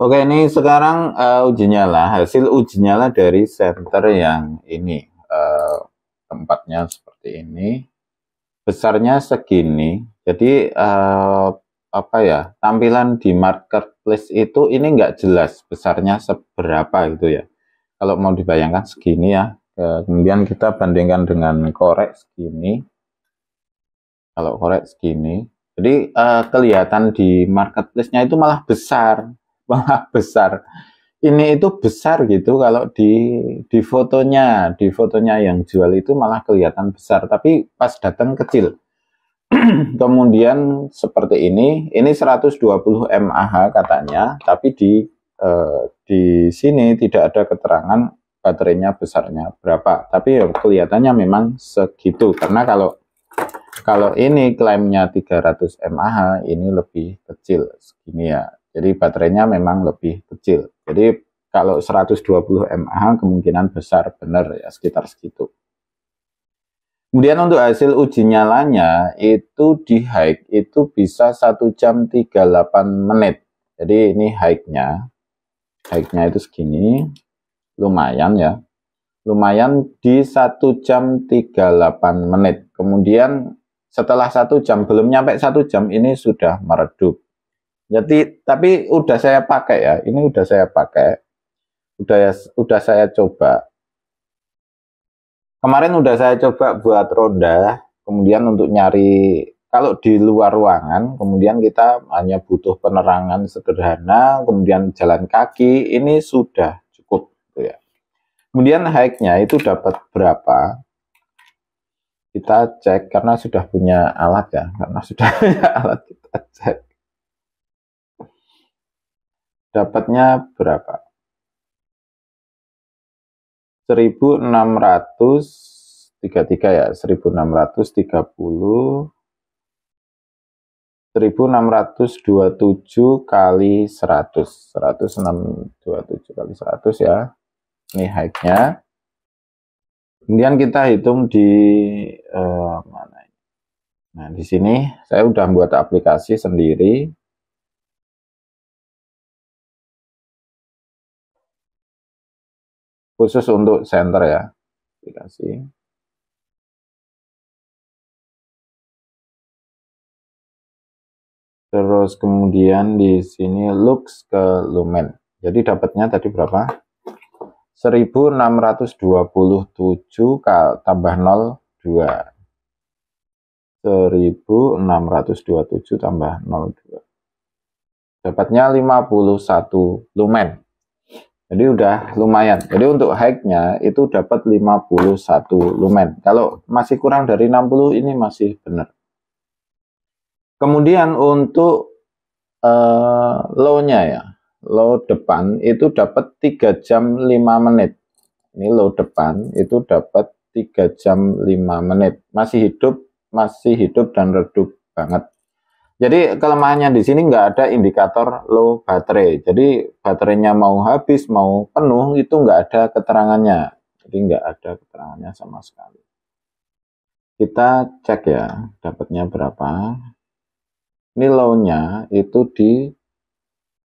Oke, ini sekarang uh, eh, uji nyala, hasil uji nyala dari senter yang ini. Uh, tempatnya seperti ini. Besarnya segini. Jadi uh, apa ya? Tampilan di marketplace itu ini nggak jelas besarnya seberapa gitu ya. Kalau mau dibayangkan segini ya. Kemudian kita bandingkan dengan korek segini. Kalau korek segini. Jadi uh, kelihatan di marketplace-nya itu malah besar malah besar ini itu besar gitu kalau di di fotonya di fotonya yang jual itu malah kelihatan besar tapi pas datang kecil kemudian seperti ini ini 120 mAh katanya tapi di eh, di sini tidak ada keterangan baterainya besarnya berapa tapi ya kelihatannya memang segitu karena kalau kalau ini klaimnya 300 mAh ini lebih kecil segini ya jadi baterainya memang lebih kecil. Jadi kalau 120 mAh kemungkinan besar benar ya sekitar segitu. Kemudian untuk hasil uji nyalanya itu di hike itu bisa 1 jam 38 menit. Jadi ini hike nya hike nya itu segini. Lumayan ya. Lumayan di 1 jam 38 menit. Kemudian setelah 1 jam belum nyampe 1 jam ini sudah meredup jadi tapi udah saya pakai ya, ini udah saya pakai, udah ya, udah saya coba. Kemarin udah saya coba buat ronda, kemudian untuk nyari kalau di luar ruangan, kemudian kita hanya butuh penerangan sederhana, kemudian jalan kaki, ini sudah cukup. Gitu ya. Kemudian hike-nya itu dapat berapa? Kita cek karena sudah punya alat ya, karena sudah punya alat kita cek. Dapatnya berapa? 1633 ya, 1630 1627 kali 100. 1627 kali 100 ya. Ini high-nya. Kemudian kita hitung di eh, mana ini. Nah, di sini saya sudah buat aplikasi sendiri. khusus untuk center ya dikasih terus kemudian di sini lux ke lumen jadi dapatnya tadi berapa 1627 tambah 02 1627 tambah 02. Dapatnya 51 lumen. Jadi udah lumayan. Jadi untuk high-nya itu dapat 51 lumen. Kalau masih kurang dari 60 ini masih benar. Kemudian untuk uh, low-nya ya. Low depan itu dapat 3 jam 5 menit. Ini low depan itu dapat 3 jam 5 menit. Masih hidup, masih hidup dan redup banget. Jadi kelemahannya di sini nggak ada indikator low baterai. Jadi baterainya mau habis, mau penuh itu nggak ada keterangannya. Jadi nggak ada keterangannya sama sekali. Kita cek ya, dapatnya berapa. Ini low-nya itu di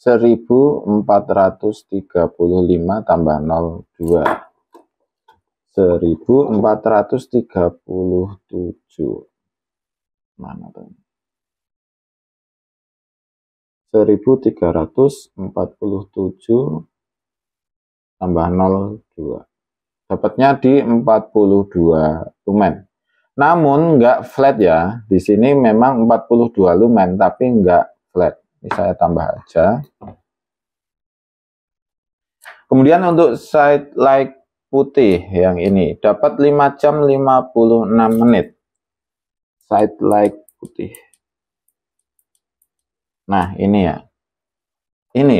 1435 tambah 02. 1437. Mana tuh? 1347 tambah 02. Dapatnya di 42 lumen. Namun enggak flat ya. Di sini memang 42 lumen tapi enggak flat. Ini saya tambah aja. Kemudian untuk side light putih yang ini dapat 5 jam 56 menit. Side light putih. Nah, ini ya. Ini.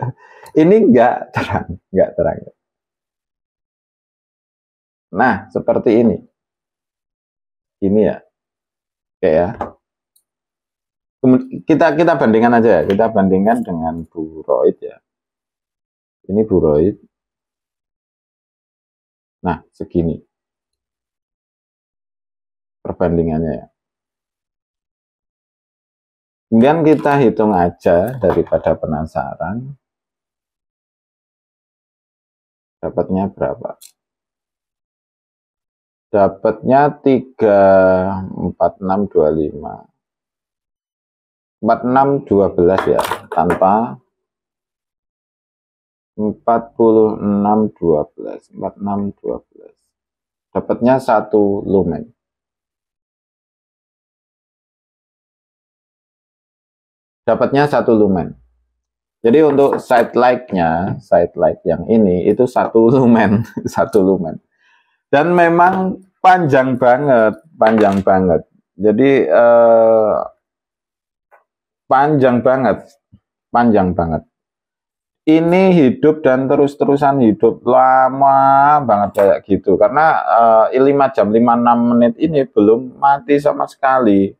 ini enggak terang, enggak terang. Nah, seperti ini. Ini ya. Oke ya. Kita kita bandingkan aja ya. Kita bandingkan dengan buroid ya. Ini buroid. Nah, segini. Perbandingannya ya. Kemudian kita hitung aja daripada penasaran. Dapatnya berapa? Dapatnya 3, 4, 6, 2, 5. 4, 6, 12 ya. Tanpa 46, 12. 4, 6, 12. Dapatnya 1 lumen. dapatnya satu lumen. Jadi untuk side light-nya, side light yang ini itu satu lumen, satu lumen. Dan memang panjang banget, panjang banget. Jadi eh, panjang banget, panjang banget. Ini hidup dan terus-terusan hidup lama banget kayak gitu. Karena eh, 5 jam 5 6 menit ini belum mati sama sekali.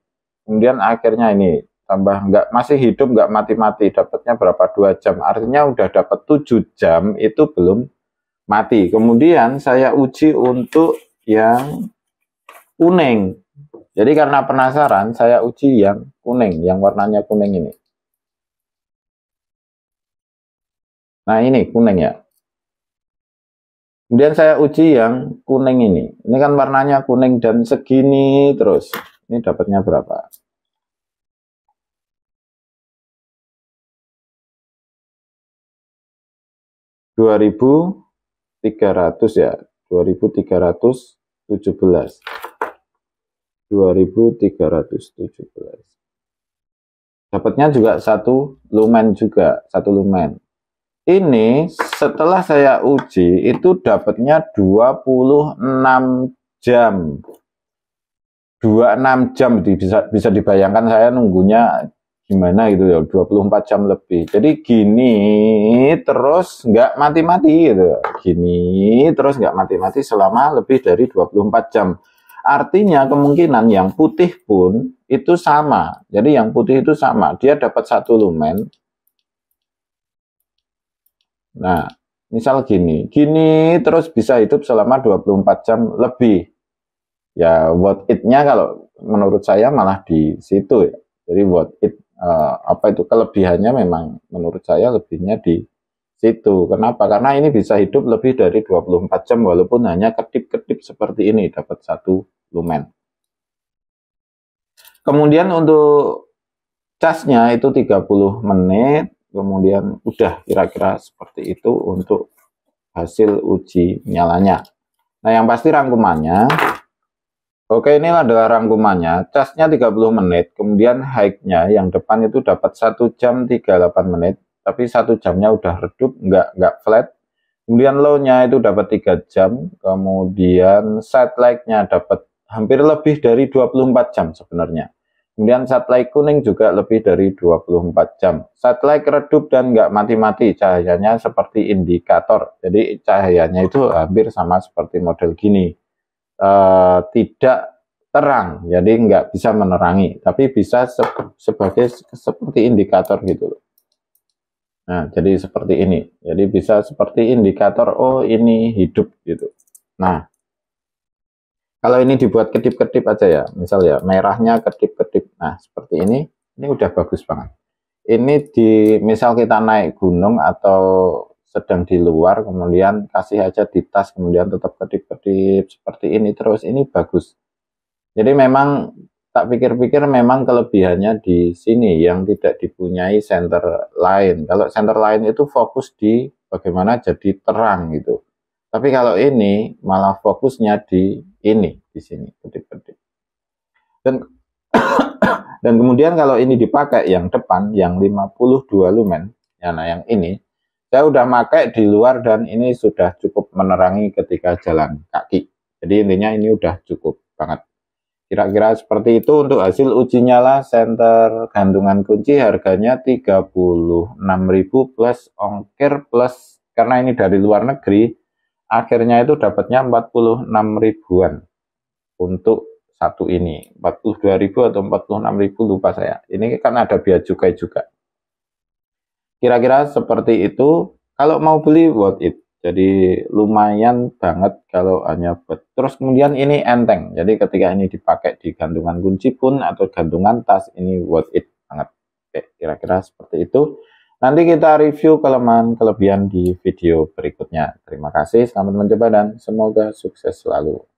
Kemudian akhirnya ini tambah nggak masih hidup nggak mati-mati dapatnya berapa dua jam artinya udah dapat tujuh jam itu belum mati kemudian saya uji untuk yang kuning jadi karena penasaran saya uji yang kuning yang warnanya kuning ini nah ini kuning ya kemudian saya uji yang kuning ini ini kan warnanya kuning dan segini terus ini dapatnya berapa 2300 ya 2317 2317 dapatnya juga satu lumen juga satu lumen ini setelah saya uji itu dapatnya 26 jam 26 jam bisa bisa dibayangkan saya nunggunya gimana gitu ya 24 jam lebih jadi gini terus nggak mati-mati gitu gini terus nggak mati-mati selama lebih dari 24 jam artinya kemungkinan yang putih pun itu sama jadi yang putih itu sama dia dapat satu lumen nah misal gini gini terus bisa hidup selama 24 jam lebih ya what it-nya kalau menurut saya malah di situ ya jadi what it uh, apa itu kelebihannya memang menurut saya lebihnya di situ. Kenapa? Karena ini bisa hidup lebih dari 24 jam walaupun hanya kedip-kedip seperti ini dapat satu lumen. Kemudian untuk casnya itu 30 menit, kemudian udah kira-kira seperti itu untuk hasil uji nyalanya. Nah, yang pasti rangkumannya Oke, ini adalah rangkumannya. Casnya 30 menit, kemudian hike-nya yang depan itu dapat 1 jam 38 menit, tapi satu jamnya udah redup, nggak, nggak flat. Kemudian low-nya itu dapat 3 jam, kemudian side like nya dapat hampir lebih dari 24 jam sebenarnya. Kemudian side like kuning juga lebih dari 24 jam. Side like redup dan nggak mati-mati, cahayanya seperti indikator. Jadi cahayanya itu hampir sama seperti model gini uh, tidak terang, jadi nggak bisa menerangi, tapi bisa se sebagai seperti indikator gitu Nah, jadi seperti ini. Jadi bisa seperti indikator, oh ini hidup gitu. Nah, kalau ini dibuat kedip-kedip aja ya, misal ya merahnya kedip-kedip. Nah, seperti ini, ini udah bagus banget. Ini di misal kita naik gunung atau sedang di luar kemudian kasih aja di tas kemudian tetap kedip-kedip seperti ini terus ini bagus jadi memang tak pikir-pikir memang kelebihannya di sini yang tidak dipunyai center lain kalau center lain itu fokus di bagaimana jadi terang gitu tapi kalau ini malah fokusnya di ini di sini kedip-kedip dan dan kemudian kalau ini dipakai yang depan yang 52 lumen ya nah yang ini saya udah pakai di luar dan ini sudah cukup menerangi ketika jalan kaki. Jadi intinya ini udah cukup banget. Kira-kira seperti itu untuk hasil uji nyala senter gantungan kunci harganya 36.000 plus ongkir plus karena ini dari luar negeri akhirnya itu dapatnya 46 ribuan untuk satu ini 42.000 atau 46.000 lupa saya ini kan ada biaya cukai juga Kira-kira seperti itu. Kalau mau beli worth it. Jadi lumayan banget kalau hanya buat. Terus kemudian ini enteng. Jadi ketika ini dipakai di gantungan kunci pun atau gantungan tas ini worth it banget. Oke, kira-kira seperti itu. Nanti kita review kelemahan-kelebihan di video berikutnya. Terima kasih, selamat mencoba dan semoga sukses selalu.